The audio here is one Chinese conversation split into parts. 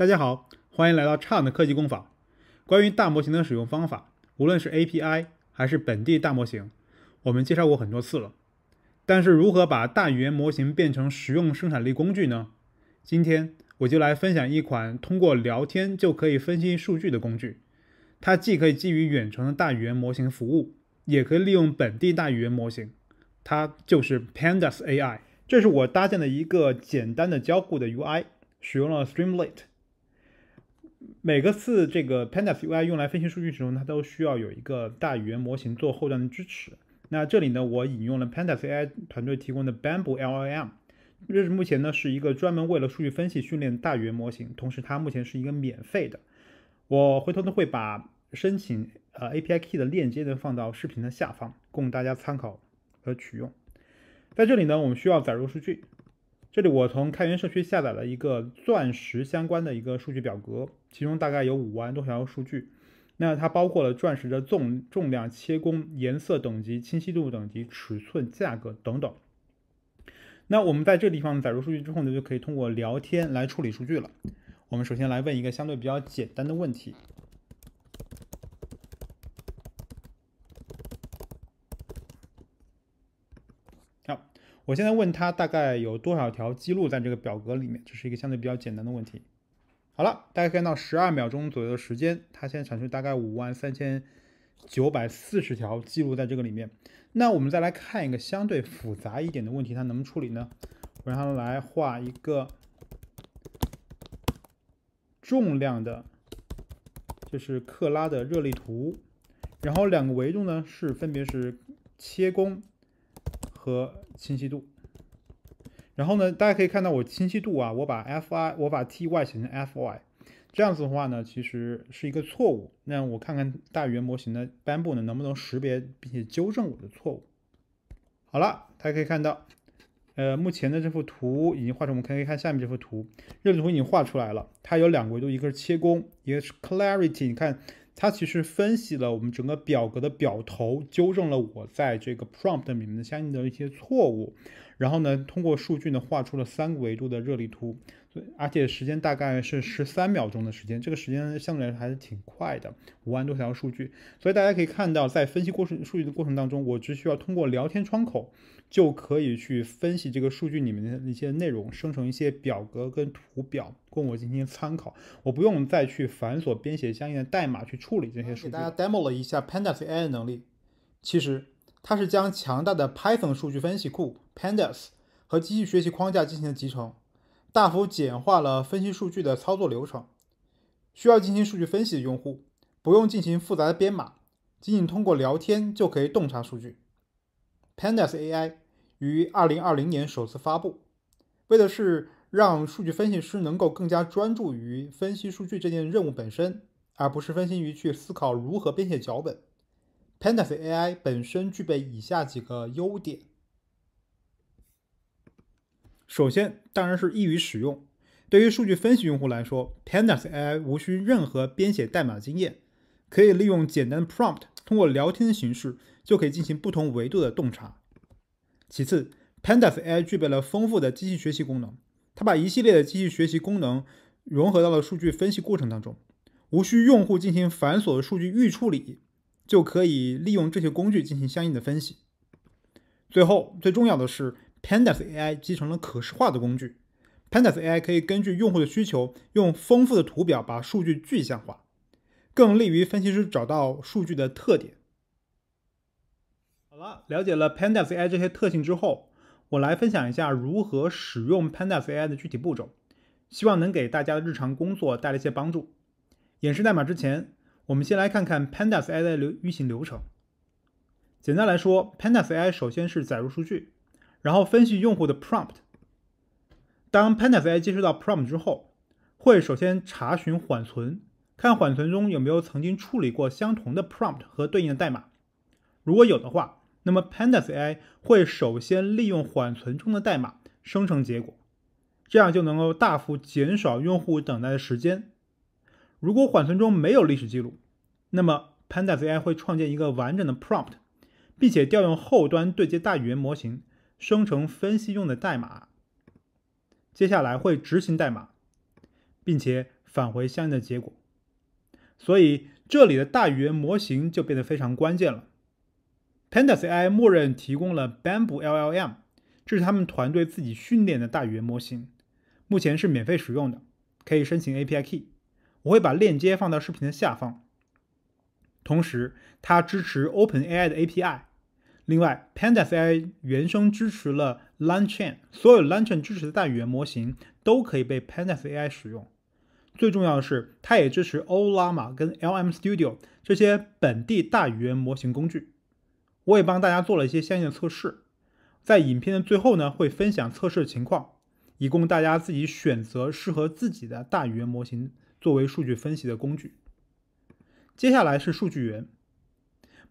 大家好，欢迎来到畅的科技工坊。关于大模型的使用方法，无论是 API 还是本地大模型，我们介绍过很多次了。但是如何把大语言模型变成实用生产力工具呢？今天我就来分享一款通过聊天就可以分析数据的工具。它既可以基于远程的大语言模型服务，也可以利用本地大语言模型。它就是 Pandas AI。这是我搭建的一个简单的交互的 UI，使用了 Streamlit。每个次这个 pandas UI 用来分析数据使用，它都需要有一个大语言模型做后端的支持。那这里呢，我引用了 pandas AI 团队提供的 Bamboo LLM，这是目前呢是一个专门为了数据分析训练大语言模型，同时它目前是一个免费的。我回头呢会把申请呃 API Key 的链接呢放到视频的下方，供大家参考和取用。在这里呢，我们需要载入数据。这里我从开源社区下载了一个钻石相关的一个数据表格，其中大概有五万多条数据。那它包括了钻石的重重量、切工、颜色等级、清晰度等级、尺寸、价格等等。那我们在这个地方载入数据之后呢，就可以通过聊天来处理数据了。我们首先来问一个相对比较简单的问题。我现在问他大概有多少条记录在这个表格里面，这是一个相对比较简单的问题。好了，大家看到十二秒钟左右的时间，它现在产生大概五万三千九百四十条记录在这个里面。那我们再来看一个相对复杂一点的问题，它能不能处理呢？我让它来画一个重量的，就是克拉的热力图，然后两个维度呢是分别是切工。和清晰度。然后呢，大家可以看到我清晰度啊，我把 f i 我把 t y 写成 f y，这样子的话呢，其实是一个错误。那我看看大语言模型的颁布呢，能不能识别并且纠正我的错误？好了，大家可以看到，呃，目前的这幅图已经画成，我们可以看下面这幅图，热力图已经画出来了。它有两个维度，一个是切工，一个是 clarity。你看。它其实分析了我们整个表格的表头，纠正了我在这个 prompt 里面的相应的一些错误，然后呢，通过数据呢画出了三个维度的热力图。对，而且时间大概是十三秒钟的时间，这个时间相对来说还是挺快的。五万多条数据，所以大家可以看到，在分析过程数据的过程当中，我只需要通过聊天窗口就可以去分析这个数据里面的一些内容，生成一些表格跟图表供我进行参考。我不用再去繁琐编写相应的代码去处理这些数据。给大家 demo 了一下 Pandas AI 的能力，其实它是将强大的 Python 数据分析库 Pandas 和机器学习框架进行了集成。大幅简化了分析数据的操作流程，需要进行数据分析的用户不用进行复杂的编码，仅仅通过聊天就可以洞察数据。Pandas AI 于2020年首次发布，为的是让数据分析师能够更加专注于分析数据这件任务本身，而不是分心于去思考如何编写脚本。Pandas AI 本身具备以下几个优点。首先，当然是易于使用。对于数据分析用户来说，Pandas AI 无需任何编写代码经验，可以利用简单的 prompt，通过聊天形式就可以进行不同维度的洞察。其次，Pandas AI 具备了丰富的机器学习功能，它把一系列的机器学习功能融合到了数据分析过程当中，无需用户进行繁琐的数据预处理，就可以利用这些工具进行相应的分析。最后，最重要的是。Pandas AI 集成了可视化的工具，Pandas AI 可以根据用户的需求，用丰富的图表把数据具象化，更利于分析师找到数据的特点。好了，了解了 Pandas AI 这些特性之后，我来分享一下如何使用 Pandas AI 的具体步骤，希望能给大家的日常工作带来一些帮助。演示代码之前，我们先来看看 Pandas AI 的流运行流程。简单来说，Pandas AI 首先是载入数据。然后分析用户的 prompt。当 Pandas AI 接收到 prompt 之后，会首先查询缓存，看缓存中有没有曾经处理过相同的 prompt 和对应的代码。如果有的话，那么 Pandas AI 会首先利用缓存中的代码生成结果，这样就能够大幅减少用户等待的时间。如果缓存中没有历史记录，那么 Pandas AI 会创建一个完整的 prompt，并且调用后端对接大语言模型。生成分析用的代码，接下来会执行代码，并且返回相应的结果。所以，这里的大语言模型就变得非常关键了。Pandas AI 默认提供了 Bamboo LLM，这是他们团队自己训练的大语言模型，目前是免费使用的，可以申请 API Key，我会把链接放到视频的下方。同时，它支持 OpenAI 的 API。另外，Pandas AI 原生支持了 LangChain，所有 LangChain 支持的大语言模型都可以被 Pandas AI 使用。最重要的是，它也支持 o l a m a 跟 LM Studio 这些本地大语言模型工具。我也帮大家做了一些相应的测试，在影片的最后呢，会分享测试情况，以供大家自己选择适合自己的大语言模型作为数据分析的工具。接下来是数据源。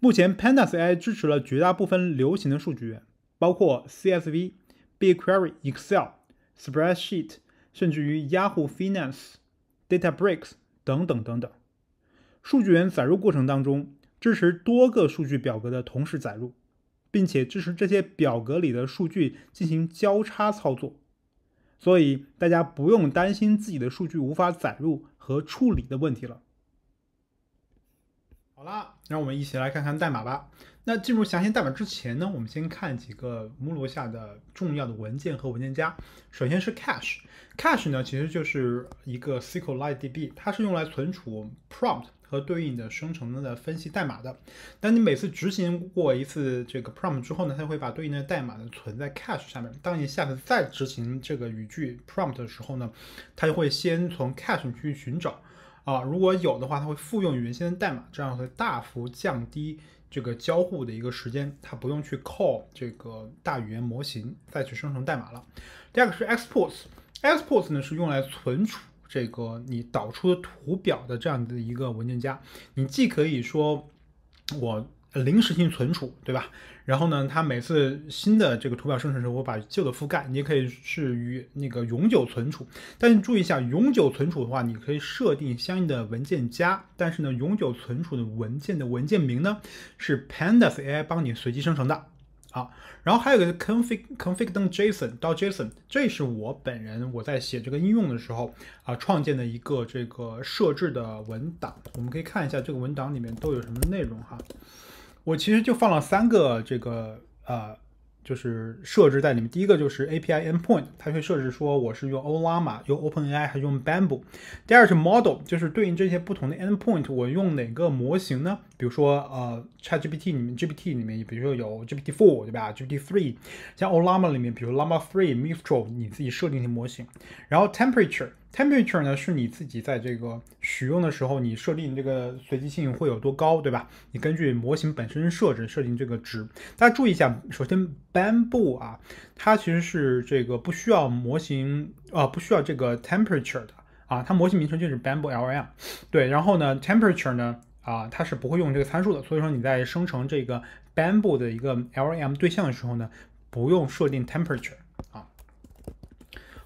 目前，Pandas AI 支持了绝大部分流行的数据源，包括 CSV、b i g q u e r y Excel、Spreadsheet，甚至于 Yahoo Finance、DataBricks 等等等等。数据源载入过程当中，支持多个数据表格的同时载入，并且支持这些表格里的数据进行交叉操作，所以大家不用担心自己的数据无法载入和处理的问题了。好了，让我们一起来看看代码吧。那进入详细代码之前呢，我们先看几个目录下的重要的文件和文件夹。首先是 cache，cache 呢其实就是一个 SQLite DB，它是用来存储 prompt 和对应的生成的分析代码的。当你每次执行过一次这个 prompt 之后呢，它会把对应的代码呢存在 cache 下面。当你下次再执行这个语句 prompt 的时候呢，它就会先从 cache 去寻找。啊，如果有的话，它会复用原先的代码，这样会大幅降低这个交互的一个时间，它不用去 call 这个大语言模型再去生成代码了。第二个是 exports，exports 呢是用来存储这个你导出的图表的这样的一个文件夹，你既可以说我。临时性存储，对吧？然后呢，它每次新的这个图表生成时，候，我把旧的覆盖。你也可以是与那个永久存储，但是注意一下，永久存储的话，你可以设定相应的文件夹。但是呢，永久存储的文件的文件名呢，是 pandas AI 帮你随机生成的啊。然后还有个 config config.json 到 json，这是我本人我在写这个应用的时候啊创建的一个这个设置的文档。我们可以看一下这个文档里面都有什么内容哈。我其实就放了三个这个呃，就是设置在里面。第一个就是 API endpoint，它会设置说我是用 o l a m a 用 OpenAI 还是用 Bamboo。第二是 model，就是对应这些不同的 endpoint，我用哪个模型呢？比如说，呃，ChatGPT 里面，GPT 里面，比如说有 g p t Four 对吧 g p t Three，像 Ollama 里面，比如 l l a m a Three Mistral，你自己设定的模型。然后 temperature，temperature 呢是你自己在这个使用的时候，你设定这个随机性会有多高，对吧？你根据模型本身设置设定这个值。大家注意一下，首先 Bamboo 啊，它其实是这个不需要模型啊，不需要这个 temperature 的啊，它模型名称就是 Bamboo LLM。对，然后呢，temperature 呢？啊，它是不会用这个参数的，所以说你在生成这个 b a m b o o 的一个 L a M 对象的时候呢，不用设定 temperature 啊。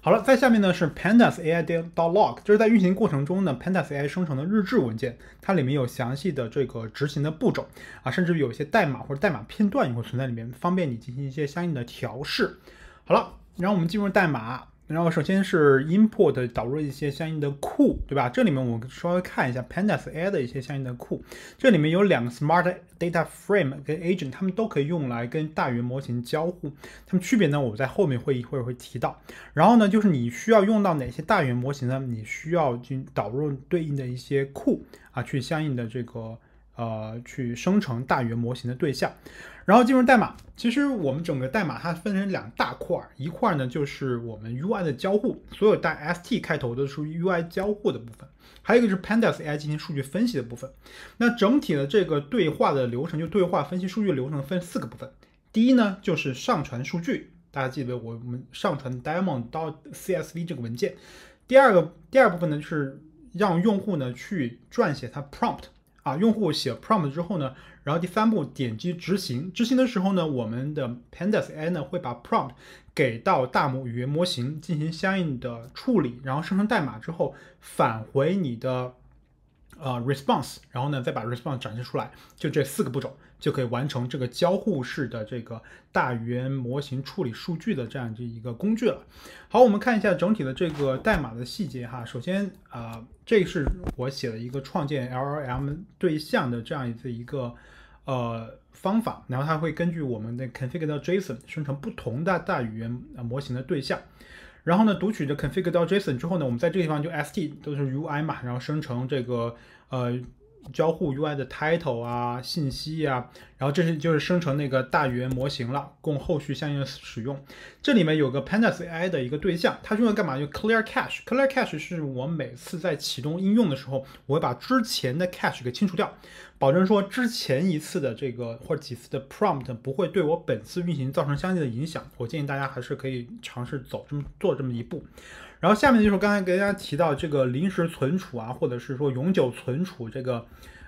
好了，在下面呢是 pandas ai dialog，就是在运行过程中呢 pandas AI 生成的日志文件，它里面有详细的这个执行的步骤啊，甚至有些代码或者代码片段也会存在里面，方便你进行一些相应的调试。好了，然后我们进入代码。然后首先是 import 导入一些相应的库，对吧？这里面我稍微看一下 pandas ai r 的一些相应的库，这里面有两个 smart data frame 跟 agent，它们都可以用来跟大语言模型交互，它们区别呢，我在后面会一会儿会提到。然后呢，就是你需要用到哪些大语言模型呢？你需要去导入对应的一些库啊，去相应的这个。呃，去生成大语言模型的对象，然后进入代码。其实我们整个代码它分成两大块，一块呢就是我们 UI 的交互，所有带 ST 开头的是 UI 交互的部分，还有一个是 Pandas AI 进行数据分析的部分。那整体的这个对话的流程，就对话分析数据流程分四个部分。第一呢就是上传数据，大家记得我们上传 Demo 到 CSV 这个文件。第二个，第二部分呢就是让用户呢去撰写它 Prompt。啊，用户写 prompt 之后呢，然后第三步点击执行，执行的时候呢，我们的 pandas AI 呢会把 prompt 给到大模语言模型进行相应的处理，然后生成代码之后返回你的呃 response，然后呢再把 response 展示出来，就这四个步骤。就可以完成这个交互式的这个大语言模型处理数据的这样这一个工具了。好，我们看一下整体的这个代码的细节哈。首先，呃，这是我写的一个创建 LLM 对象的这样子一个呃方法，然后它会根据我们的 config.json 生成不同的大语言模型的对象。然后呢，读取的 config.json 之后呢，我们在这个地方就 st 都是 UI 嘛，然后生成这个呃。交互 UI 的 title 啊，信息啊，然后这是就是生成那个大语言模型了，供后续相应的使用。这里面有个 Pandas AI 的一个对象，它用来干嘛？就 clear cache。clear cache 是我每次在启动应用的时候，我会把之前的 cache 给清除掉，保证说之前一次的这个或几次的 prompt 不会对我本次运行造成相应的影响。我建议大家还是可以尝试走这么做这么一步。然后下面就是刚才给大家提到这个临时存储啊，或者是说永久存储这个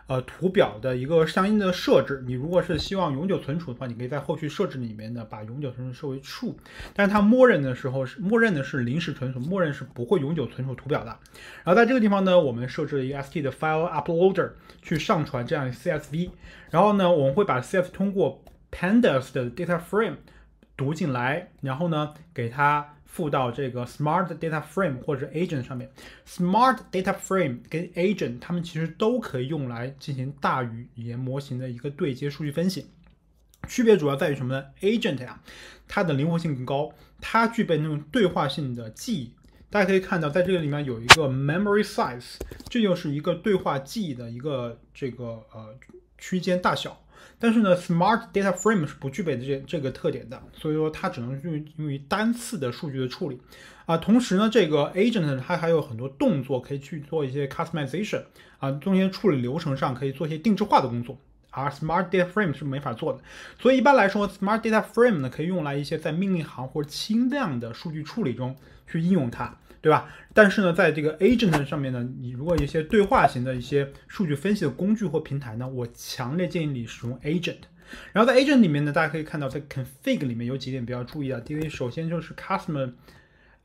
呃图表的一个相应的设置。你如果是希望永久存储的话，你可以在后续设置里面呢把永久存储设为 True。但是它默认的时候是默认的是临时存储，默认是不会永久存储图表的。然后在这个地方呢，我们设置了一个 ST 的 File Uploader 去上传这样 CSV。然后呢，我们会把 CSV 通过 Pandas 的 Data Frame 读进来，然后呢给它。附到这个 smart data frame 或者 agent 上面，smart data frame 跟 agent，它们其实都可以用来进行大语言模型的一个对接数据分析。区别主要在于什么呢？agent 呀，它的灵活性更高，它具备那种对话性的记忆。大家可以看到，在这个里面有一个 memory size，这就是一个对话记忆的一个这个呃区间大小。但是呢，Smart Data Frame 是不具备这这个特点的，所以说它只能用于用于单次的数据的处理，啊，同时呢，这个 Agent 它还有很多动作可以去做一些 customization，啊，中间处理流程上可以做一些定制化的工作，而 Smart Data Frame 是没法做的。所以一般来说，Smart Data Frame 呢可以用来一些在命令行或者轻量的数据处理中去应用它。对吧？但是呢，在这个 Agent 上面呢，你如果一些对话型的一些数据分析的工具或平台呢，我强烈建议你使用 Agent。然后在 Agent 里面呢，大家可以看到在 Config 里面有几点比较注意啊，第一，首先就是 Customer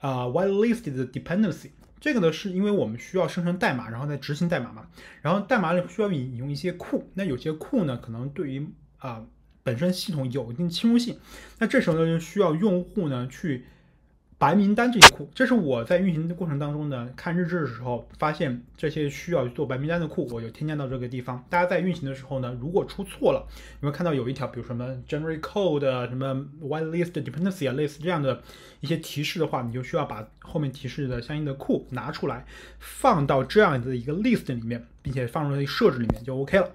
啊 Whitelisted Dependency，这个呢是因为我们需要生成代码，然后再执行代码嘛。然后代码里需要引用一些库，那有些库呢可能对于啊本身系统有一定侵入性，那这时候呢就需要用户呢去白名单这些库，这是我在运行的过程当中呢，看日志的时候发现这些需要做白名单的库，我就添加到这个地方。大家在运行的时候呢，如果出错了，你会看到有一条，比如什么 g e n e r a l code，什么 white list dependency 啊，类似这样的一些提示的话，你就需要把后面提示的相应的库拿出来，放到这样子一个 list 里面，并且放入设置里面就 OK 了。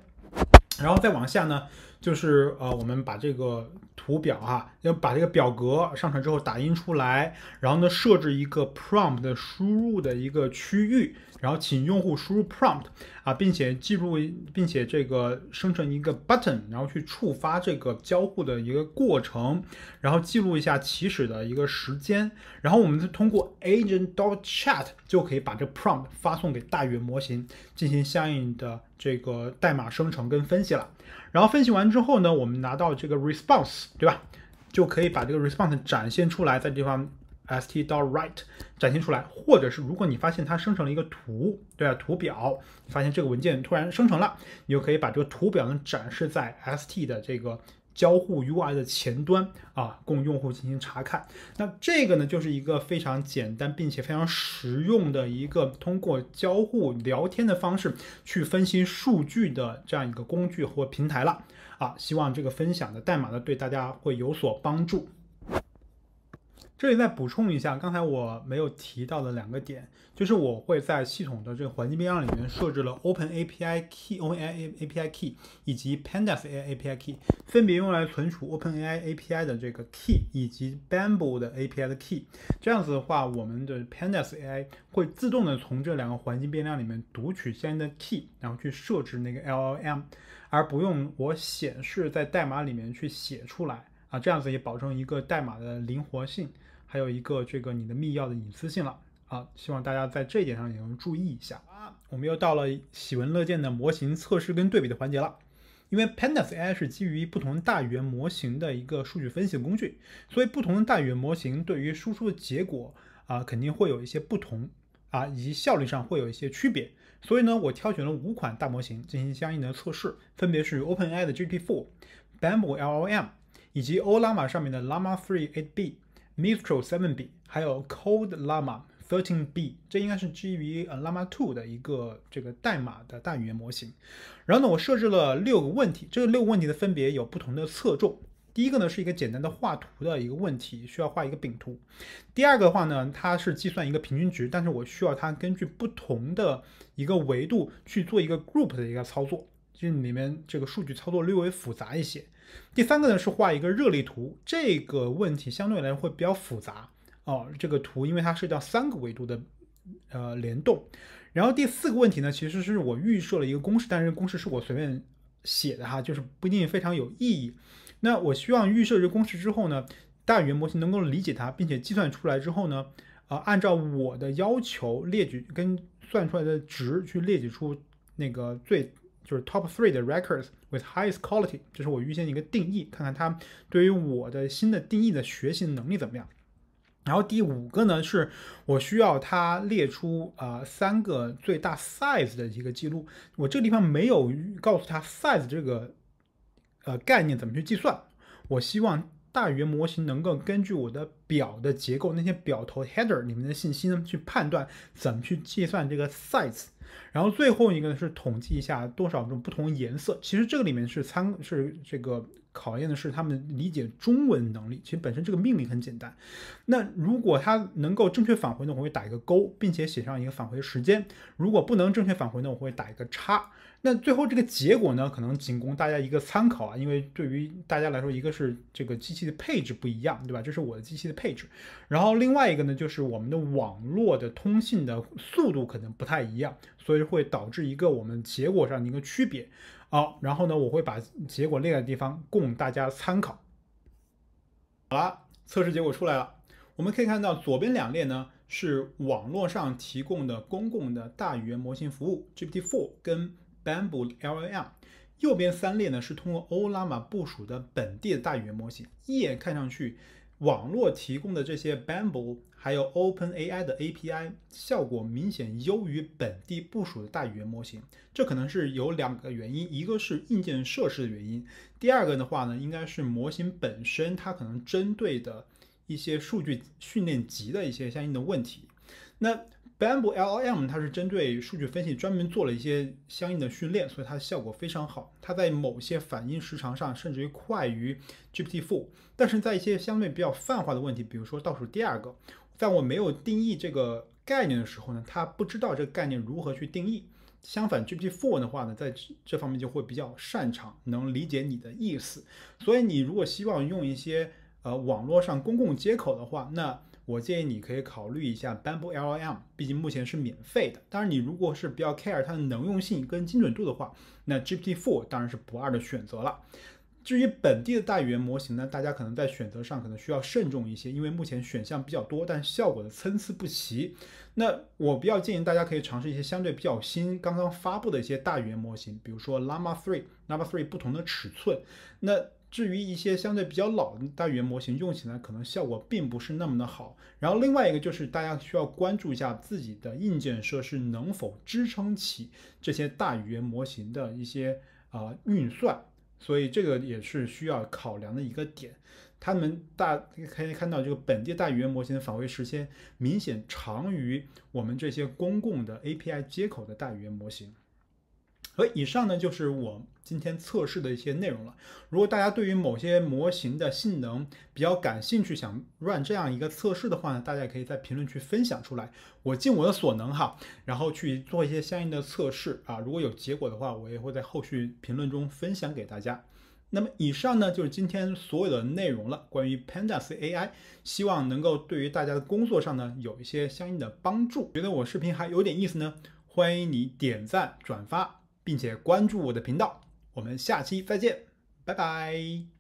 然后再往下呢。就是呃，我们把这个图表哈，要把这个表格上传之后打印出来，然后呢设置一个 prompt 的输入的一个区域，然后请用户输入 prompt 啊，并且记录，并且这个生成一个 button，然后去触发这个交互的一个过程，然后记录一下起始的一个时间，然后我们通过 agent d o t chat 就可以把这 prompt 发送给大语言模型进行相应的这个代码生成跟分析了。然后分析完之后呢，我们拿到这个 response，对吧？就可以把这个 response 展现出来，在地方 st 到 write 展现出来，或者是如果你发现它生成了一个图，对吧？图表，发现这个文件突然生成了，你就可以把这个图表呢展示在 st 的这个。交互 UI 的前端啊，供用户进行查看。那这个呢，就是一个非常简单并且非常实用的一个通过交互聊天的方式去分析数据的这样一个工具或平台了啊。希望这个分享的代码呢，对大家会有所帮助。这里再补充一下，刚才我没有提到的两个点，就是我会在系统的这个环境变量里面设置了 OpenAI p Key、Open API a Key 以及 Pandas AI API Key，分别用来存储 OpenAI API 的这个 Key 以及 b a m b l e 的 API 的 Key。这样子的话，我们的 Pandas AI 会自动的从这两个环境变量里面读取相应的 Key，然后去设置那个 LLM，而不用我显示在代码里面去写出来啊。这样子也保证一个代码的灵活性。还有一个，这个你的密钥的隐私性了啊，希望大家在这一点上也能注意一下啊。我们又到了喜闻乐见的模型测试跟对比的环节了。因为 p a n d a s AI 是基于不同大语言模型的一个数据分析的工具，所以不同的大语言模型对于输出的结果啊，肯定会有一些不同啊，以及效率上会有一些区别。所以呢，我挑选了五款大模型进行相应的测试，分别是 OpenAI 的 GPT-4、Bamboo LLM 以及欧拉玛上面的 Llama 3 8B。Mistral 7B，还有 Code Llama 13B，这应该是基于呃 Llama Two 的一个这个代码的大语言模型。然后呢，我设置了六个问题，这个六个问题的分别有不同的侧重。第一个呢是一个简单的画图的一个问题，需要画一个饼图。第二个的话呢，它是计算一个平均值，但是我需要它根据不同的一个维度去做一个 group 的一个操作，就是里面这个数据操作略微复杂一些。第三个呢是画一个热力图，这个问题相对来会比较复杂哦。这个图因为它涉及到三个维度的呃联动，然后第四个问题呢，其实是我预设了一个公式，但是公式是我随便写的哈，就是不一定非常有意义。那我希望预设这个公式之后呢，大语言模型能够理解它，并且计算出来之后呢，呃，按照我的要求列举跟算出来的值去列举出那个最。就是 top three 的 records with highest quality，这是我预先一个定义，看看它对于我的新的定义的学习能力怎么样。然后第五个呢，是我需要它列出啊三个最大 size 的一个记录。我这个地方没有告诉他 size 这个呃概念怎么去计算。我希望。大语言模型能够根据我的表的结构，那些表头 header 里面的信息呢，去判断怎么去计算这个 size，然后最后一个呢是统计一下多少种不同颜色。其实这个里面是参是这个。考验的是他们理解中文能力。其实本身这个命令很简单。那如果它能够正确返回呢，我会打一个勾，并且写上一个返回时间。如果不能正确返回呢，我会打一个叉。那最后这个结果呢，可能仅供大家一个参考啊，因为对于大家来说，一个是这个机器的配置不一样，对吧？这是我的机器的配置。然后另外一个呢，就是我们的网络的通信的速度可能不太一样，所以会导致一个我们结果上的一个区别。好，然后呢，我会把结果列在地方供大家参考。好了，测试结果出来了，我们可以看到左边两列呢是网络上提供的公共的大语言模型服务 GPT-4 跟 Bamboo LLM，右边三列呢是通过欧拉玛部署的本地的大语言模型。一眼看上去，网络提供的这些 Bamboo。还有 OpenAI 的 API 效果明显优于本地部署的大语言模型，这可能是有两个原因，一个是硬件设施的原因，第二个的话呢，应该是模型本身它可能针对的一些数据训练集的一些相应的问题。那 Bamboo LLM 它是针对数据分析专门做了一些相应的训练，所以它的效果非常好。它在某些反应时长上甚至于快于 GPT-4，但是在一些相对比较泛化的问题，比如说倒数第二个。在我没有定义这个概念的时候呢，他不知道这个概念如何去定义。相反 g p t Four 的话呢，在这方面就会比较擅长，能理解你的意思。所以，你如果希望用一些呃网络上公共接口的话，那我建议你可以考虑一下 Bamboo LLM，毕竟目前是免费的。当然，你如果是比较 care 它的能用性跟精准度的话，那 g p t Four 当然是不二的选择了。至于本地的大语言模型呢，大家可能在选择上可能需要慎重一些，因为目前选项比较多，但效果的参差不齐。那我比较建议大家可以尝试一些相对比较新、刚刚发布的一些大语言模型，比如说 Llama 3、Llama 3不同的尺寸。那至于一些相对比较老的大语言模型，用起来可能效果并不是那么的好。然后另外一个就是大家需要关注一下自己的硬件设施能否支撑起这些大语言模型的一些啊运算。所以这个也是需要考量的一个点。他们大可以看到，这个本地大语言模型的返回时间明显长于我们这些公共的 API 接口的大语言模型。所以以上呢，就是我今天测试的一些内容了。如果大家对于某些模型的性能比较感兴趣，想 run 这样一个测试的话呢，大家也可以在评论区分享出来，我尽我的所能哈，然后去做一些相应的测试啊。如果有结果的话，我也会在后续评论中分享给大家。那么以上呢，就是今天所有的内容了。关于 pandas AI，希望能够对于大家的工作上呢，有一些相应的帮助。觉得我视频还有点意思呢，欢迎你点赞转发。并且关注我的频道，我们下期再见，拜拜。